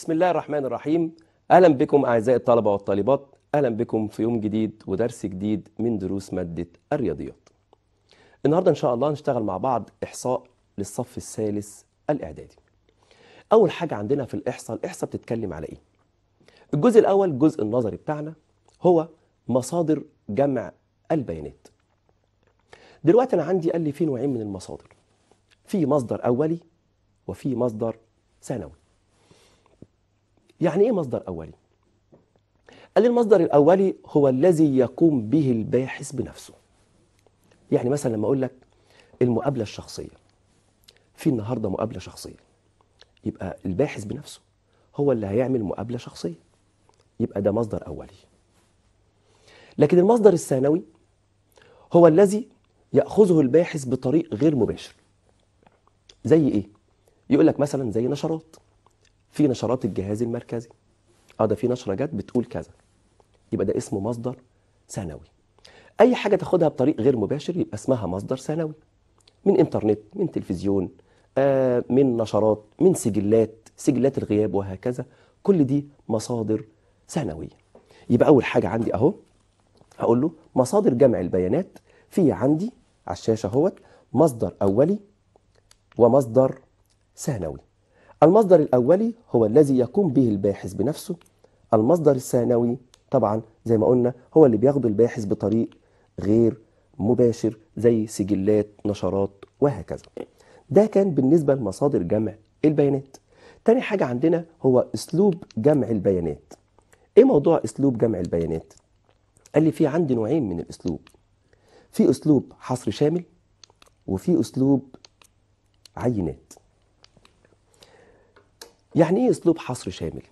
بسم الله الرحمن الرحيم أهلا بكم أعزائي الطلبة والطالبات أهلا بكم في يوم جديد ودرس جديد من دروس مادة الرياضيات النهاردة إن شاء الله نشتغل مع بعض إحصاء للصف الثالث الإعدادي أول حاجة عندنا في الإحصاء الإحصاء بتتكلم على إيه؟ الجزء الأول الجزء النظري بتاعنا هو مصادر جمع البيانات دلوقتي أنا عندي قال لي في نوعين من المصادر في مصدر أولي وفي مصدر ثانوي يعني ايه مصدر اولي قال لي المصدر الاولي هو الذي يقوم به الباحث بنفسه يعني مثلا لما اقول لك المقابله الشخصيه في النهارده مقابله شخصيه يبقى الباحث بنفسه هو اللي هيعمل مقابله شخصيه يبقى ده مصدر اولي لكن المصدر الثانوي هو الذي ياخذه الباحث بطريق غير مباشر زي ايه يقول لك مثلا زي نشرات في نشرات الجهاز المركزي اه ده في نشره جت بتقول كذا يبقى ده اسمه مصدر ثانوي اي حاجه تاخدها بطريق غير مباشر يبقى اسمها مصدر ثانوي من انترنت من تلفزيون آه من نشرات من سجلات سجلات الغياب وهكذا كل دي مصادر ثانويه يبقى اول حاجه عندي اهو هقول له مصادر جمع البيانات في عندي على الشاشه اهوت مصدر اولي ومصدر ثانوي المصدر الأولي هو الذي يقوم به الباحث بنفسه المصدر الثانوي طبعا زي ما قلنا هو اللي بياخده الباحث بطريق غير مباشر زي سجلات نشرات وهكذا ده كان بالنسبة لمصادر جمع البيانات تاني حاجة عندنا هو أسلوب جمع البيانات إيه موضوع أسلوب جمع البيانات؟ قال لي في عندي نوعين من الأسلوب في أسلوب حصر شامل وفي أسلوب عينات يعني ايه اسلوب حصر شامل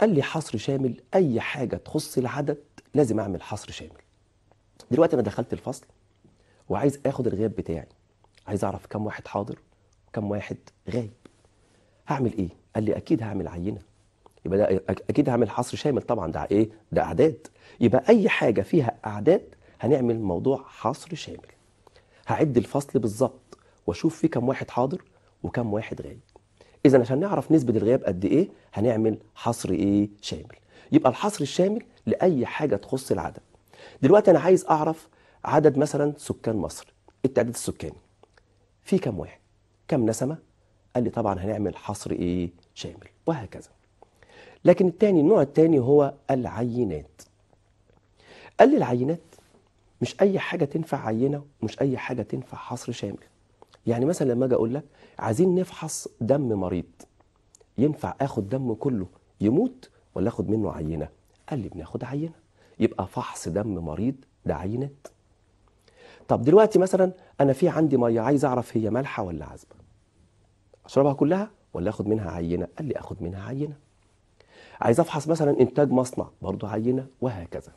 قال لي حصر شامل اي حاجه تخص العدد لازم اعمل حصر شامل دلوقتي انا دخلت الفصل وعايز اخد الغياب بتاعي عايز اعرف كم واحد حاضر وكم واحد غايب هعمل ايه قال لي اكيد هعمل عينه يبقى ده اكيد هعمل حصر شامل طبعا ده ايه ده اعداد يبقى اي حاجه فيها اعداد هنعمل موضوع حصر شامل هعد الفصل بالظبط واشوف فيه كم واحد حاضر وكم واحد غايب اذا عشان نعرف نسبه الغياب قد ايه هنعمل حصر ايه شامل يبقى الحصر الشامل لاي حاجه تخص العدد دلوقتي انا عايز اعرف عدد مثلا سكان مصر التعداد السكاني في كم واحد كم نسمه قال لي طبعا هنعمل حصر ايه شامل وهكذا لكن الثاني النوع الثاني هو العينات قال لي العينات مش اي حاجه تنفع عينه ومش اي حاجه تنفع حصر شامل يعني مثلا لما اجي اقول لك عايزين نفحص دم مريض ينفع اخد دمه كله يموت ولا اخد منه عينه قال لي بناخد عينه يبقى فحص دم مريض ده عينات طب دلوقتي مثلا انا في عندي ميه عايز اعرف هي مالحه ولا عذبه اشربها كلها ولا اخد منها عينه قال لي اخد منها عينه عايز افحص مثلا انتاج مصنع برضه عينه وهكذا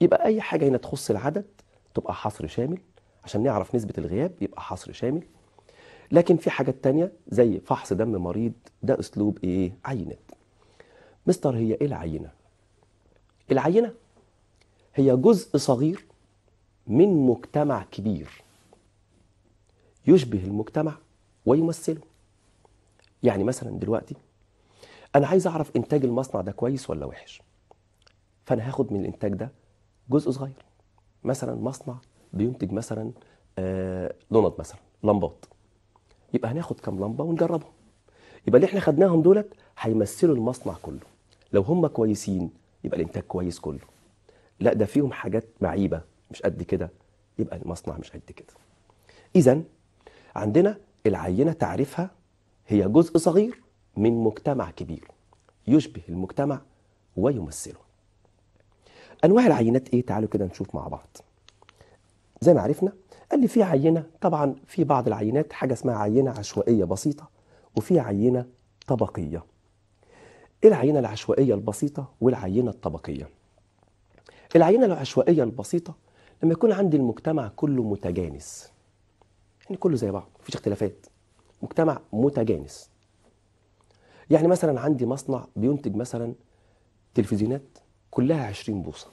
يبقى اي حاجه هنا تخص العدد تبقى حصر شامل عشان نعرف نسبة الغياب يبقى حصر شامل لكن في حاجات تانية زي فحص دم مريض ده أسلوب إيه؟ عينات مستر هي إيه العينة؟ العينة هي جزء صغير من مجتمع كبير يشبه المجتمع ويمثله يعني مثلا دلوقتي انا عايز اعرف انتاج المصنع ده كويس ولا وحش فانا هاخد من الانتاج ده جزء صغير مثلا مصنع بينتج مثلا آه، دونت مثلا لمبات يبقى هناخد كام لمبه ونجربهم يبقى اللي احنا خدناهم دولت هيمثلوا المصنع كله لو هم كويسين يبقى الانتاج كويس كله لا ده فيهم حاجات معيبه مش قد كده يبقى المصنع مش قد كده اذا عندنا العينه تعريفها هي جزء صغير من مجتمع كبير يشبه المجتمع ويمثله انواع العينات ايه تعالوا كده نشوف مع بعض زي ما عرفنا قال لي في عينه طبعا في بعض العينات حاجه اسمها عينه عشوائيه بسيطه وفي عينه طبقيه ايه العينه العشوائيه البسيطه والعينه الطبقيه العينه العشوائيه البسيطه لما يكون عندي المجتمع كله متجانس يعني كله زي بعض مفيش اختلافات مجتمع متجانس يعني مثلا عندي مصنع بينتج مثلا تلفزيونات كلها 20 بوصه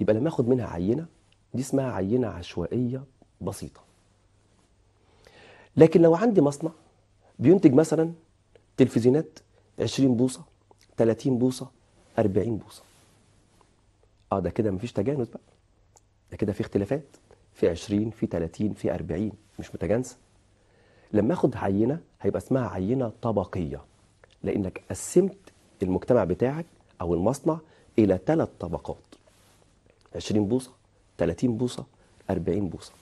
يبقى لما اخد منها عينه دي اسمها عينة عشوائية بسيطة لكن لو عندي مصنع بينتج مثلا تلفزيونات 20 بوصة 30 بوصة 40 بوصة اه ده كده مفيش تجانس بقى ده كده في اختلافات في 20 في 30 في 40 مش متجانسة لما اخد عينة هيبقى اسمها عينة طبقية لانك قسمت المجتمع بتاعك او المصنع الى ثلاث طبقات 20 بوصه 30 بوصه 40 بوصه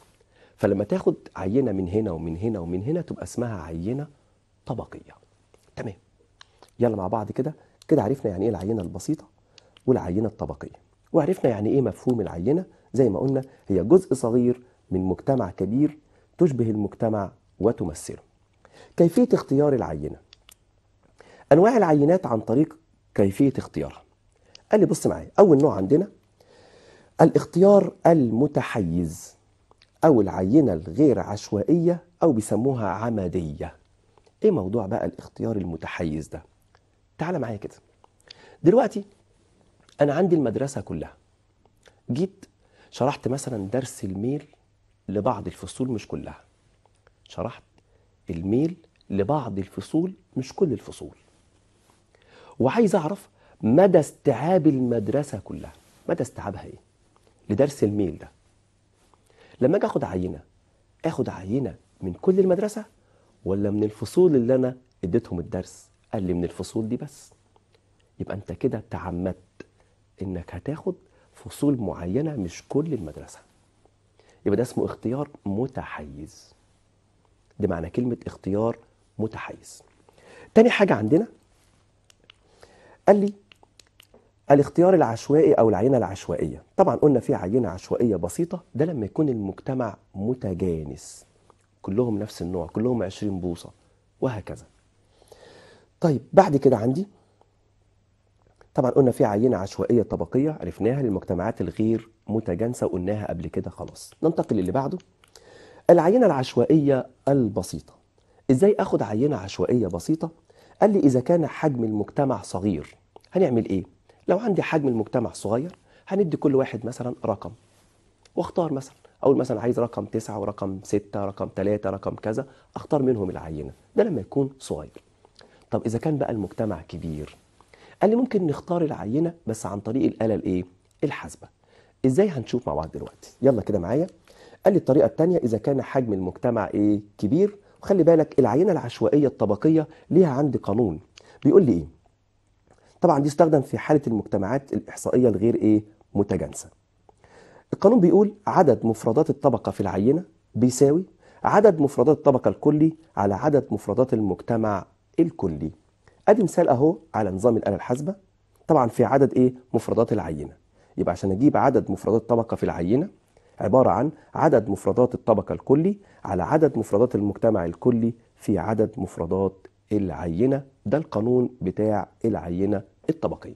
فلما تاخد عينه من هنا ومن هنا ومن هنا تبقى اسمها عينه طبقيه تمام يلا مع بعض كده كده عرفنا يعني ايه العينه البسيطه والعينه الطبقيه وعرفنا يعني ايه مفهوم العينه زي ما قلنا هي جزء صغير من مجتمع كبير تشبه المجتمع وتمثله كيفيه اختيار العينه انواع العينات عن طريق كيفيه اختيارها قال لي بص معايا اول نوع عندنا الاختيار المتحيز أو العينة الغير عشوائية أو بيسموها عمدية إيه موضوع بقى الاختيار المتحيز ده؟ تعال معايا كده دلوقتي أنا عندي المدرسة كلها جيت شرحت مثلا درس الميل لبعض الفصول مش كلها شرحت الميل لبعض الفصول مش كل الفصول وعايز أعرف مدى استيعاب المدرسة كلها مدى استيعابها إيه؟ لدرس الميل ده لما اجي اخد عينه اخد عينه من كل المدرسه ولا من الفصول اللي انا اديتهم الدرس قال لي من الفصول دي بس يبقى انت كده تعمدت انك هتاخد فصول معينه مش كل المدرسه يبقى ده اسمه اختيار متحيز ده معنى كلمه اختيار متحيز تاني حاجه عندنا قال لي الاختيار العشوائي او العينه العشوائيه طبعا قلنا في عينه عشوائيه بسيطه ده لما يكون المجتمع متجانس كلهم نفس النوع كلهم 20 بوصه وهكذا طيب بعد كده عندي طبعا قلنا في عينه عشوائيه طبقيه عرفناها للمجتمعات الغير متجانسه وقلناها قبل كده خلاص ننتقل للي بعده العينه العشوائيه البسيطه ازاي اخد عينه عشوائيه بسيطه قال لي اذا كان حجم المجتمع صغير هنعمل ايه لو عندي حجم المجتمع صغير هندي كل واحد مثلا رقم واختار مثلا اقول مثلا عايز رقم تسعة ورقم ستة رقم ثلاثة رقم كذا اختار منهم العينة ده لما يكون صغير طب اذا كان بقى المجتمع كبير قال لي ممكن نختار العينة بس عن طريق الآلة الايه الحاسبة ازاي هنشوف مع بعض دلوقتي يلا كده معايا قال لي الطريقة الثانية اذا كان حجم المجتمع ايه كبير وخلي بالك العينة العشوائية الطبقية ليها عندي قانون بيقول لي ايه طبعا دي استخدم في حالة المجتمعات الإحصائية الغير إيه متجانسة القانون بيقول عدد مفردات الطبقة في العينة بيساوي عدد مفردات الطبقة الكلي على عدد مفردات المجتمع الكلي ادي مثال اهو على نظام الآلة الحاسبة طبعا في عدد ايه مفردات العينة يبقى عشان اجيب عدد مفردات الطبقة في العينة عبارة عن عدد مفردات الطبقة الكلي على عدد مفردات المجتمع الكلي في عدد مفردات العينة ده القانون بتاع العينة الطبقيه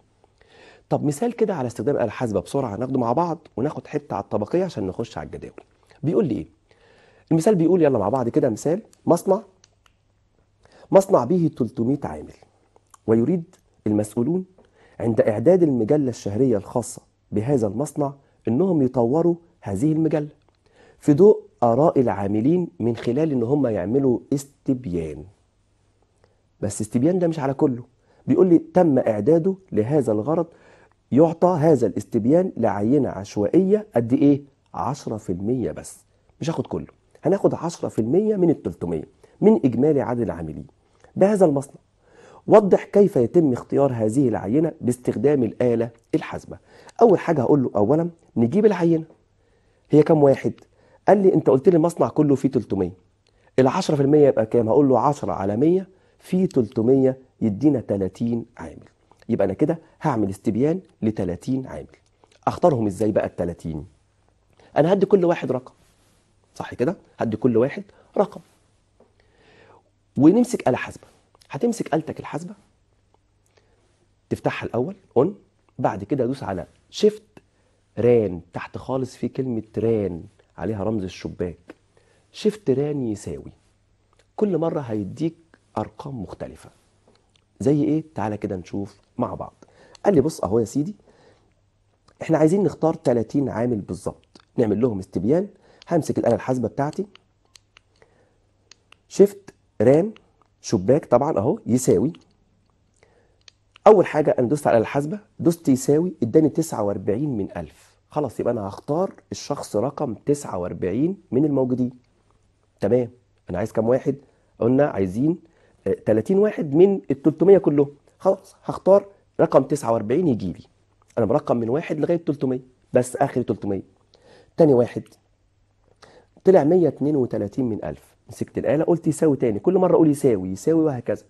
طب مثال كده على استخدام آلة حاسبة بسرعة ناخده مع بعض وناخد حتة على الطبقية عشان نخش على الجداول. بيقول لي إيه؟ المثال بيقول يلا مع بعض كده مثال مصنع مصنع به 300 عامل ويريد المسؤولون عند إعداد المجلة الشهرية الخاصة بهذا المصنع إنهم يطوروا هذه المجلة في ضوء آراء العاملين من خلال إن هم يعملوا استبيان بس استبيان ده مش على كله بيقول لي تم إعداده لهذا الغرض يعطى هذا الاستبيان لعينة عشوائية قد إيه؟ 10% بس مش هاخد كله هناخد 10% من ال 300 من إجمالي عدد العاملين بهذا المصنع وضح كيف يتم اختيار هذه العينة باستخدام الآلة الحاسبة أول حاجة هقول له أولا نجيب العينة هي كام واحد؟ قال لي أنت قلت لي المصنع كله فيه 300 ال 10% يبقى كام؟ هقول له 10 على 100 في 300 يدينا 30 عامل يبقى انا كده هعمل استبيان ل 30 عامل اختارهم ازاي بقى ال 30 انا هدي كل واحد رقم صح كده هدي كل واحد رقم ونمسك آلة حاسبة هتمسك آلتك الحاسبة تفتحها الأول اون بعد كده ادوس على شيفت ران تحت خالص في كلمة ران عليها رمز الشباك شيفت ران يساوي كل مرة هيديك ارقام مختلفه زي ايه تعالى كده نشوف مع بعض قال لي بص اهو يا سيدي احنا عايزين نختار 30 عامل بالظبط نعمل لهم استبيان همسك الاله الحاسبه بتاعتي شيفت رام شباك طبعا اهو يساوي اول حاجه انا دوست على الحاسبه دوست يساوي اداني 49 من 1000 خلاص يبقى انا هختار الشخص رقم 49 من الموجودين تمام انا عايز كام واحد قلنا عايزين 30 واحد من ال 300 كلهم خلاص هختار رقم 49 يجي لي انا برقم من واحد لغايه 300 بس اخر 300 تاني واحد طلع 132 من 1000 مسكت الاله قلت يساوي تاني كل مره اقول يساوي يساوي وهكذا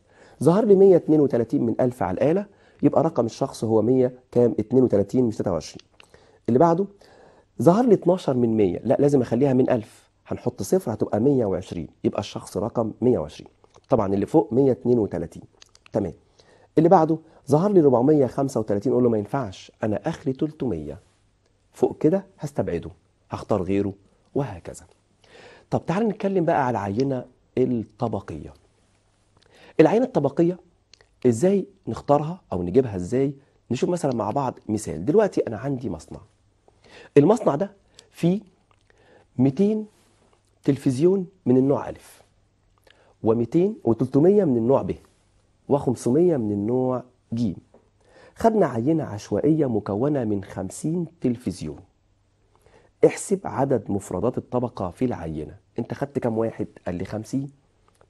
ظهر لي 132 من 1000 على الاله يبقى رقم الشخص هو 100 كام 32 مش 23 اللي بعده ظهر لي 12 من 100 لا لازم اخليها من 1000 هنحط صفر هتبقى 120 يبقى الشخص رقم 120 طبعا اللي فوق 132 تمام اللي بعده ظهر لي 435 اقول له ما ينفعش انا اخري 300 فوق كده هستبعده هختار غيره وهكذا طب تعال نتكلم بقى على العينه الطبقيه العينه الطبقيه ازاي نختارها او نجيبها ازاي نشوف مثلا مع بعض مثال دلوقتي انا عندي مصنع المصنع ده فيه 200 تلفزيون من النوع ألف و200 و300 من النوع ب و500 من النوع ج خدنا عينة عشوائية مكونة من 50 تلفزيون احسب عدد مفردات الطبقة في العينة انت خدت كام واحد قال لي 50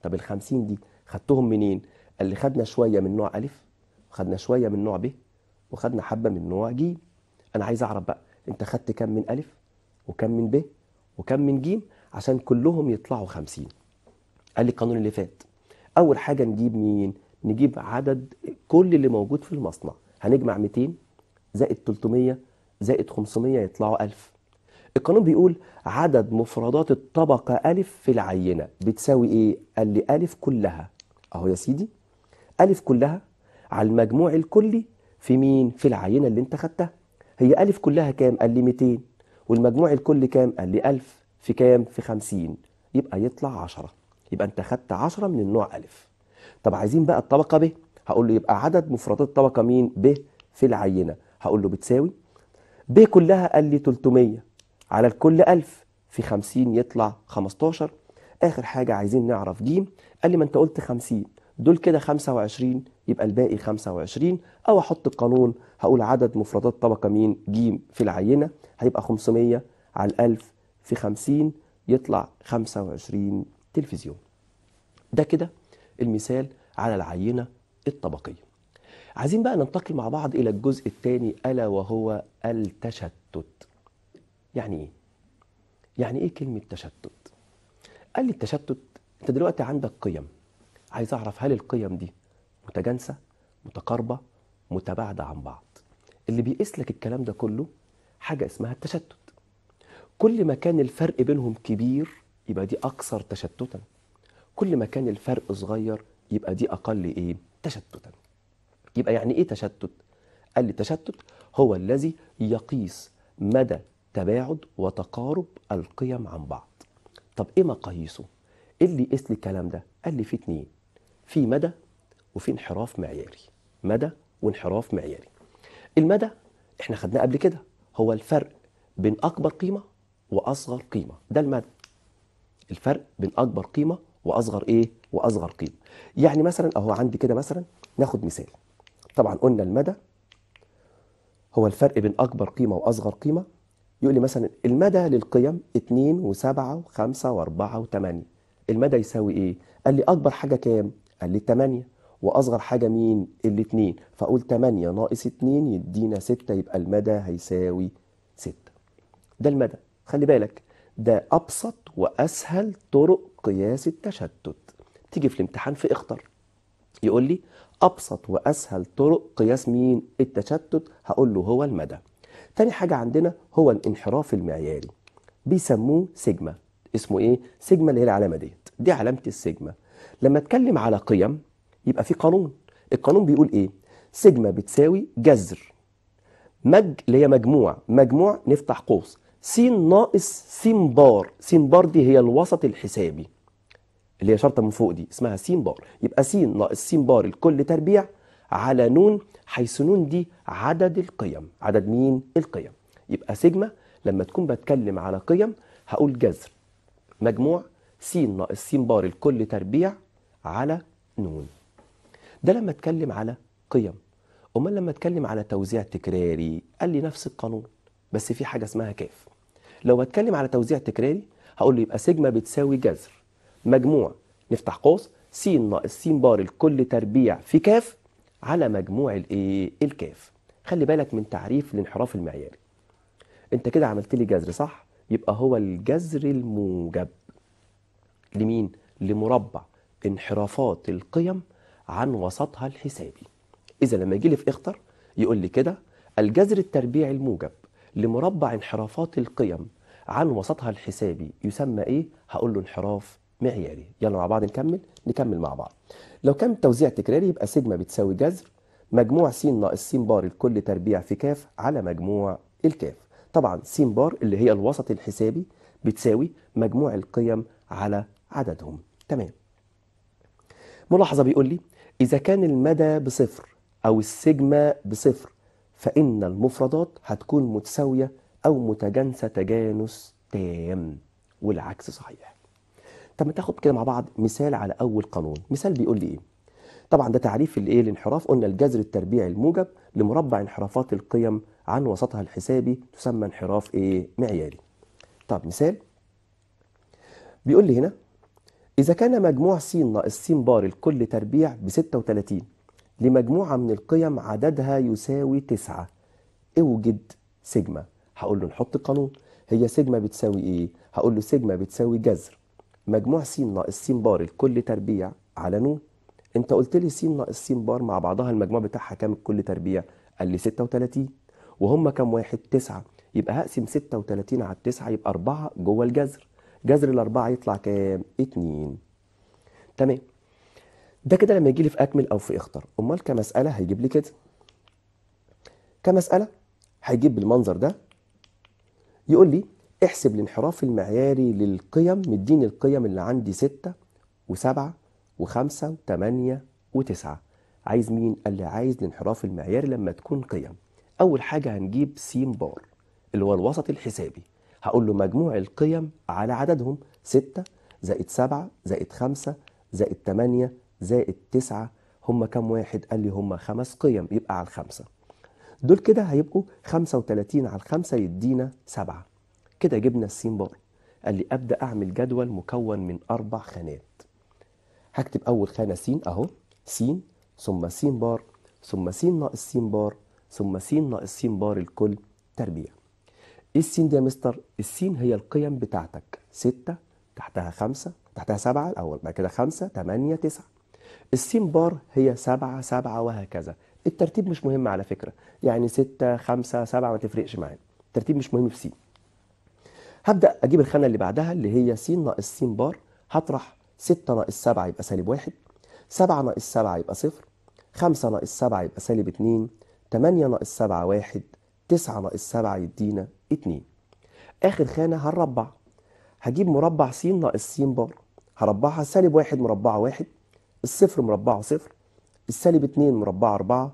طب ال 50 دي خدتهم منين قال لي خدنا شوية من نوع ألف وخدنا شوية من نوع ب وخدنا حبة من نوع ج انا عايز اعرف بقى انت خدت كم من ألف وكم من ب وكم من ج عشان كلهم يطلعوا 50 قال لي القانون اللي فات اول حاجه نجيب مين نجيب عدد كل اللي موجود في المصنع هنجمع 200 زائد 300 زائد 500 يطلعوا 1000 القانون بيقول عدد مفردات الطبقة ألف في العينة بتساوي إيه؟ قال لي ألف كلها أهو يا سيدي ألف كلها على المجموع الكلي في مين؟ في العينة اللي أنت خدتها هي ألف كلها كام؟ قال لي 200 والمجموع الكلي كام؟ قال لي 1000 في كام؟ في 50 يبقى يطلع 10 يبقى انت خدت 10 من النوع الف طب عايزين بقى الطبقه ب هقول له يبقى عدد مفردات طبقه مين ب في العينه هقول له بتساوي ب كلها قال لي 300 على الكل 1000 في 50 يطلع 15 اخر حاجه عايزين نعرف ج قال لي ما انت قلت 50 دول كده 25 يبقى الباقي 25 او احط القانون هقول عدد مفردات طبقه مين ج في العينه هيبقى 500 على 1000 في 50 يطلع 25 تلفزيون ده كده المثال على العينة الطبقية عايزين بقى ننتقل مع بعض إلى الجزء الثاني ألا وهو التشتت يعني إيه؟ يعني إيه كلمة تشتت؟ قال لي التشتت أنت دلوقتي عندك قيم عايز أعرف هل القيم دي متجانسة متقاربة متباعدة عن بعض اللي بيقيس لك الكلام ده كله حاجة اسمها التشتت كل ما كان الفرق بينهم كبير يبقى دي اكثر تشتتا كل ما كان الفرق صغير يبقى دي اقل ايه تشتتا يبقى يعني ايه تشتت قال لي التشتت هو الذي يقيس مدى تباعد وتقارب القيم عن بعض طب ايه مقاييسه ايه اللي قيس لي الكلام ده قال لي في اتنين في مدى وفي انحراف معياري مدى وانحراف معياري المدى احنا خدناه قبل كده هو الفرق بين اكبر قيمه واصغر قيمه ده المدى الفرق بين اكبر قيمه واصغر ايه واصغر قيمه يعني مثلا اهو عندي كده مثلا ناخد مثال طبعا قلنا المدى هو الفرق بين اكبر قيمه واصغر قيمه يقول لي مثلا المدى للقيم 2 و7 و5 و4 و8 المدى يساوي ايه قال لي اكبر حاجه كام قال لي 8 واصغر حاجه مين الاثنين فاقول 8 ناقص 2 يدينا 6 يبقى المدى هيساوي 6 ده المدى خلي بالك ده ابسط وأسهل طرق قياس التشتت تيجي في الامتحان في اختر يقول لي أبسط وأسهل طرق قياس مين التشتت هقول له هو المدى تاني حاجة عندنا هو الانحراف المعياري بيسموه سيجما اسمه ايه سيجما اللي هي العلامة ديت دي علامة السيجما لما اتكلم على قيم يبقى في قانون القانون بيقول ايه سيجما بتساوي جذر مج اللي هي مجموع مجموع نفتح قوس س ناقص س بار س بار دي هي الوسط الحسابي اللي هي شرطه من فوق دي اسمها س بار يبقى س ناقص س بار الكل تربيع على نون حيث نون دي عدد القيم عدد مين القيم يبقى سيجما لما تكون بتكلم على قيم هقول جذر مجموع س ناقص س بار الكل تربيع على نون ده لما اتكلم على قيم امال لما اتكلم على توزيع تكراري قال لي نفس القانون بس في حاجه اسمها كاف لو هتكلم على توزيع تكراري هقول له يبقى سيجما بتساوي جذر مجموع نفتح قوس س ناقص س بار لكل تربيع في كاف على مجموع الايه الكاف خلي بالك من تعريف الانحراف المعياري انت كده عملت لي جذر صح يبقى هو الجذر الموجب لمين لمربع انحرافات القيم عن وسطها الحسابي اذا لما يجي لي في اختر يقول لي كده الجذر التربيعي الموجب لمربع انحرافات القيم عن وسطها الحسابي يسمى ايه؟ هقول له انحراف معياري يلا مع بعض نكمل نكمل مع بعض لو كان توزيع تكراري يبقى سيجما بتساوي جذر مجموع س ناقص س بار لكل تربيع في كاف على مجموع الكاف طبعا س بار اللي هي الوسط الحسابي بتساوي مجموع القيم على عددهم تمام ملاحظة بيقول لي إذا كان المدى بصفر أو السيجما بصفر فإن المفردات هتكون متساوية أو متجانسة تجانس تام والعكس صحيح طب ما تاخد كده مع بعض مثال على أول قانون مثال بيقول لي إيه طبعا ده تعريف الايه الانحراف قلنا الجذر التربيعي الموجب لمربع انحرافات القيم عن وسطها الحسابي تسمى انحراف ايه معياري طب مثال بيقول لي هنا إذا كان مجموع س ناقص س بار لكل تربيع ب 36 لمجموعة من القيم عددها يساوي تسعة اوجد سيجما هقول له نحط قانون هي سيجما بتساوي ايه هقول له سيجما بتساوي جذر مجموع س ناقص س بار الكل تربيع على ن انت قلت لي س ناقص س بار مع بعضها المجموع بتاعها كام الكل تربيع قال لي 36 وهم كام واحد 9 يبقى هقسم 36 على 9 يبقى 4 جوه الجذر جذر الأربعة يطلع كام 2 تمام ده كده لما يجي لي في اكمل او في اختر امال كمساله هيجيب لي كده كمساله هيجيب بالمنظر ده يقول لي احسب الانحراف المعياري للقيم مديني القيم اللي عندي 6 و7 و5 و8 و9 عايز مين قال لي عايز الانحراف المعياري لما تكون قيم اول حاجه هنجيب س بار اللي هو الوسط الحسابي هقول له مجموع القيم على عددهم 6 زائد 7 زائد 5 زائد 8 زائد تسعة هم كم واحد قال لي هم خمس قيم يبقى على الخمسة دول كده هيبقوا 35 على الخمسة يدينا سبعة كده جبنا السين بار قال لي أبدأ أعمل جدول مكون من أربع خانات هكتب أول خانة س أهو س ثم س بار ثم س ناقص س بار ثم س ناقص س بار الكل تربيع ايه السين دي يا مستر؟ السين هي القيم بتاعتك ستة تحتها خمسة تحتها سبعة الأول بعد كده خمسة تمانية تسعة السين بار هي 7 7 وهكذا الترتيب مش مهم على فكرة يعني 6 5 7 ما تفرقش معانا الترتيب مش مهم في سين هبدأ أجيب الخانة اللي بعدها اللي هي س ناقص س بار هطرح 6 ناقص 7 يبقى سالب 1 7 ناقص 7 يبقى 0 5 ناقص 7 يبقى سالب 2 8 ناقص 7 1 9 ناقص 7 يدينا 2 آخر خانة هنربع هجيب مربع س ناقص س بار هربعها سالب 1 مربعة 1 الصفر مربعه صفر السالب اتنين مربعه أربعة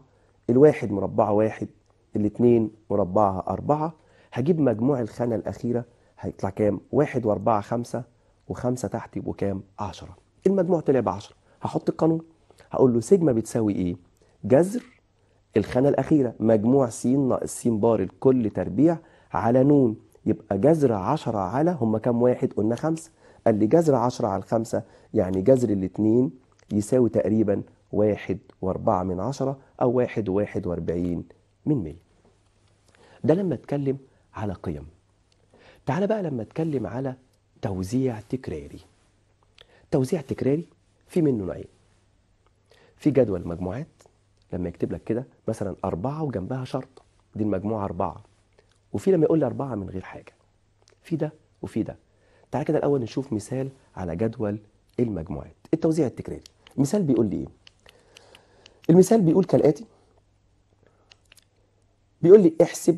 الواحد مربعه واحد الاتنين مربعها أربعة هجيب مجموع الخانة الأخيرة هيطلع كام؟ واحد وأربعة خمسة وخمسة تحت يبقوا كام؟ عشرة المجموع طلع ب 10 هحط القانون هقول له سيجما بتساوي إيه؟ جذر الخانة الأخيرة مجموع س ناقص س بار لكل تربيع على ن يبقى جذر 10 على هم كام واحد؟ قلنا خمسة قال لي جذر 10 على الخمسة يعني جذر الاثنين يساوي تقريبا واحد واربعة من عشرة أو واحد وواحد واربعين من مية ده لما اتكلم على قيم تعال بقى لما اتكلم على توزيع تكراري توزيع تكراري في منه نوعين في جدول مجموعات لما يكتب لك كده مثلا أربعة وجنبها شرط دي المجموعة أربعة وفي لما يقول لي أربعة من غير حاجة في ده وفي ده تعال كده الأول نشوف مثال على جدول المجموعات التوزيع التكراري مثال بيقول لي ايه المثال بيقول كالاتي بيقول لي احسب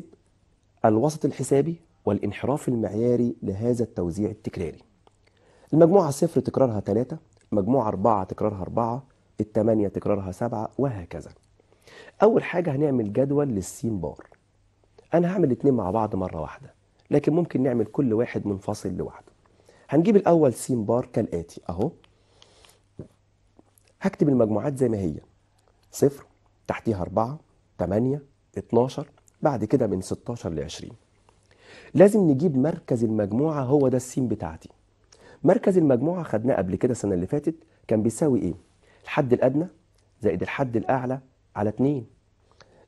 الوسط الحسابي والانحراف المعياري لهذا التوزيع التكراري المجموعة صفر تكرارها ثلاثة مجموعة أربعة تكرارها أربعة التمانية تكرارها سبعة وهكذا أول حاجة هنعمل جدول للسين بار أنا هعمل الاثنين مع بعض مرة واحدة لكن ممكن نعمل كل واحد منفصل لوحده هنجيب الأول سين بار كالآتي أهو هكتب المجموعات زي ما هي صفر تحتيها 4 8 12 بعد كده من 16 ل 20 لازم نجيب مركز المجموعة هو ده السين بتاعتي مركز المجموعة خدناه قبل كده السنة اللي فاتت كان بيساوي ايه الحد الأدنى زائد الحد الأعلى على 2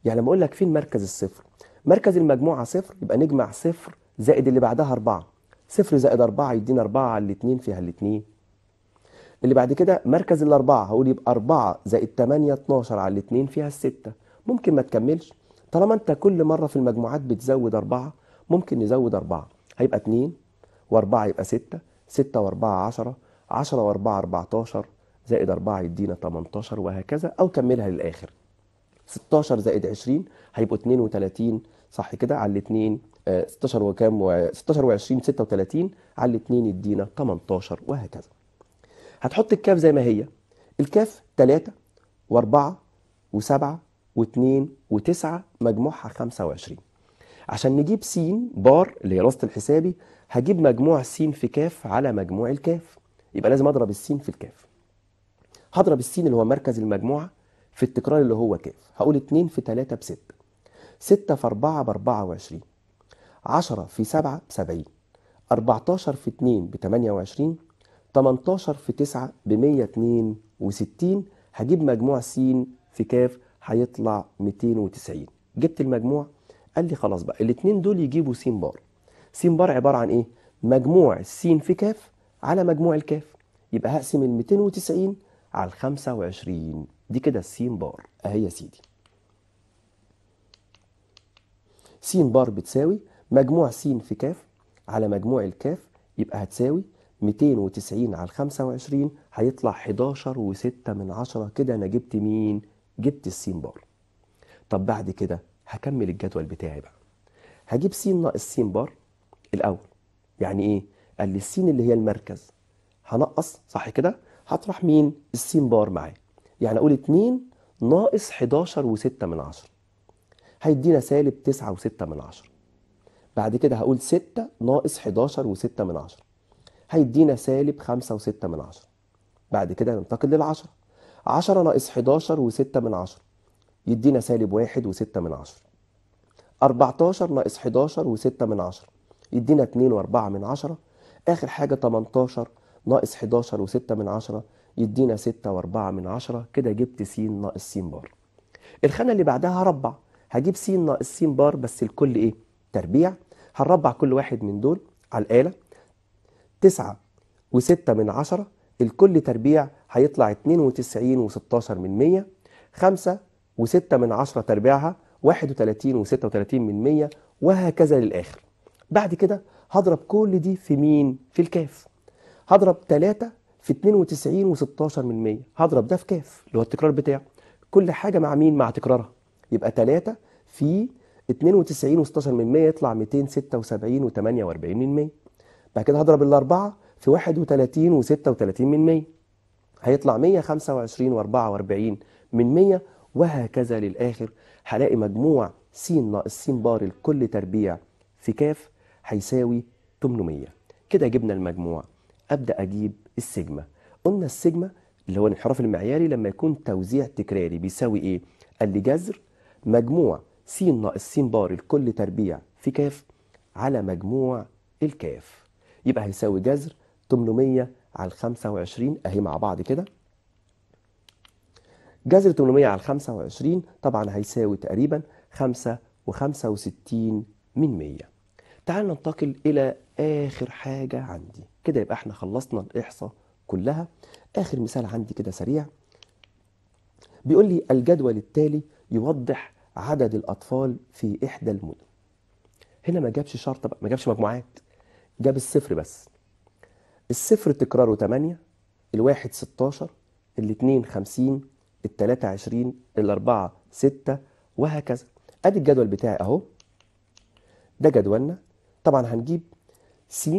يعني لما اقول لك فين مركز الصفر مركز المجموعة صفر يبقى نجمع صفر زائد اللي بعدها أربعة صفر زائد أربعة يدينا أربعة على الاتنين فيها الاتنين اللي بعد كده مركز الأربعة هقول يبقى أربعة زائد تمانية اتناشر على الاتنين فيها الستة ممكن ما تكملش طالما أنت كل مرة في المجموعات بتزود أربعة ممكن نزود أربعة هيبقى اتنين وأربعة يبقى ستة ستة وأربعة عشرة عشرة وأربعة أربعتاشر زائد أربعة يدينا تمنتاشر وهكذا أو كملها للآخر ستاشر زائد عشرين هيبقوا اتنين وتلاتين صح كده على الاتنين 16 آه، وكام و 16 و20 36 على الاثنين يدينا 18 وهكذا هتحط الكاف زي ما هي الكاف 3 و4 و7 و2 و9 مجموعها 25 عشان نجيب س بار اللي هي الوسط الحسابي هجيب مجموع س في كاف على مجموع الكاف يبقى لازم اضرب الس في الكاف هضرب الس اللي هو مركز المجموعه في التكرار اللي هو كاف هقول 2 في 3 ب 6 6 في 4 ب 24 10 في 7 ب 70 14 في 2 ب 28 18 في 9 ب 162 هجيب مجموع س في ك هيطلع 290 جبت المجموع قال لي خلاص بقى الاثنين دول يجيبوا س بار س بار عباره عن ايه مجموع الس في ك على مجموع الكاف يبقى هقسم ال 290 على ال 25 دي كده الس بار اهي يا سيدي س بار بتساوي مجموع س في ك على مجموع الكاف يبقى هتساوي 290 على 25 هيطلع 11 و6 من عشرة كده انا جبت مين؟ جبت السين بار طب بعد كده هكمل الجدول بتاعي بقى هجيب س ناقص س بار الاول يعني ايه؟ قال لي السين اللي هي المركز هنقص صح كده؟ هطرح مين؟ السين بار معايا يعني اقول 2 ناقص 11 و6 من عشرة هيدينا سالب 9 و6 من عشرة بعد كده هقول 6 ناقص 11 و6 من عشرة هيدينا سالب خمسة وستة من عشرة بعد كده ننتقل للعشرة عشرة ناقص حداشر وستة من عشرة يدينا سالب واحد وستة من عشرة أربعتاشر ناقص حداشر وستة من عشرة يدينا اتنين وأربعة من عشرة آخر حاجة تمنتاشر ناقص حداشر وستة من عشرة يدينا ستة وأربعة من عشرة كده جبت س ناقص س بار الخانة اللي بعدها هربع هجيب س ناقص س بار بس الكل إيه؟ تربيع هنربع كل واحد من دول على الآلة تسعة وستة من عشرة الكل تربيع هيطلع اتنين وتسعين وستاشر من مية خمسة وستة من عشرة تربيعها واحد وتلاتين وستة وتلاتين من مية وهكذا للآخر بعد كده هضرب كل دي في مين؟ في الكاف هضرب تلاتة في اتنين وتسعين وستاشر من مية هضرب ده في كاف اللي هو التكرار بتاعه كل حاجة مع مين؟ مع تكرارها يبقى تلاتة في 92 و16 من 100 يطلع 276 و48 من 100 بعد كده هضرب الأربعة في 31 و 36 من 100 هيطلع 125 و44 من 100 وهكذا للآخر هلاقي مجموع س ناقص س بار لكل تربيع في كاف هيساوي 800 كده جبنا المجموع أبدأ أجيب السيجما قلنا السيجما اللي هو الانحراف المعياري لما يكون توزيع تكراري بيساوي إيه؟ قال لي جذر مجموع س ناقص س بار لكل تربيع في كاف على مجموع الكاف يبقى هيساوي جذر 800 على 25 اهي مع بعض كده جذر 800 على 25 طبعا هيساوي تقريبا 5 و65 من 100 تعال ننتقل الى اخر حاجه عندي كده يبقى احنا خلصنا الاحصاء كلها اخر مثال عندي كده سريع بيقول لي الجدول التالي يوضح عدد الاطفال في احدى المدن هنا ما جابش شرطه بقى ما جابش مجموعات جاب الصفر بس الصفر تكراره 8 الواحد 16 الاثنين 50 التلاتة 20 الأربعة 6 وهكذا أدي الجدول بتاعي أهو ده جدولنا طبعا هنجيب س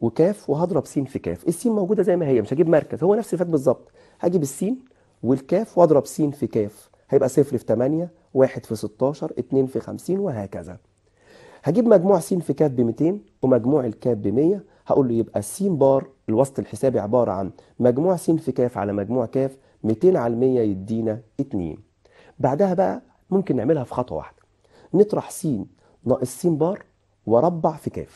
وكاف وهضرب س في كاف السين موجودة زي ما هي مش هجيب مركز هو نفس اللي فات بالظبط هجيب السين والكاف واضرب س في كاف هيبقى صفر في 8 واحد في 16 اتنين في 50 وهكذا هجيب مجموع س في ك ب 200 ومجموع الكاف ب 100 هقول له يبقى س بار الوسط الحسابي عبارة عن مجموع س في ك على مجموع ك 200 على 100 يدينا 2 بعدها بقى ممكن نعملها في خطوة واحدة نطرح س ناقص س بار وربع في ك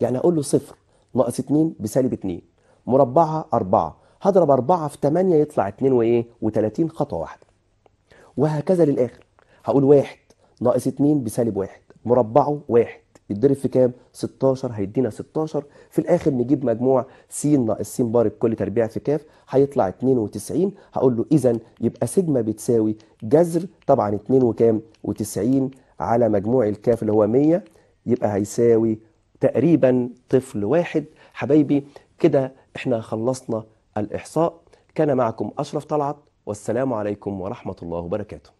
يعني هقول له صفر ناقص 2 بسالب 2 مربعها 4 هضرب 4 في 8 يطلع 2 وايه و30 خطوة واحدة وهكذا للآخر هقول 1 ناقص 2 بسالب 1 مربعه واحد يتضرب في كام 16 هيدينا 16 في الاخر نجيب مجموع س ناقص س بار بكل تربيع في كاف هيطلع 92 هقول له اذا يبقى سيجما بتساوي جذر طبعا 2 وكام و90 على مجموع الكاف اللي هو 100 يبقى هيساوي تقريبا طفل واحد حبايبي كده احنا خلصنا الاحصاء كان معكم اشرف طلعت والسلام عليكم ورحمه الله وبركاته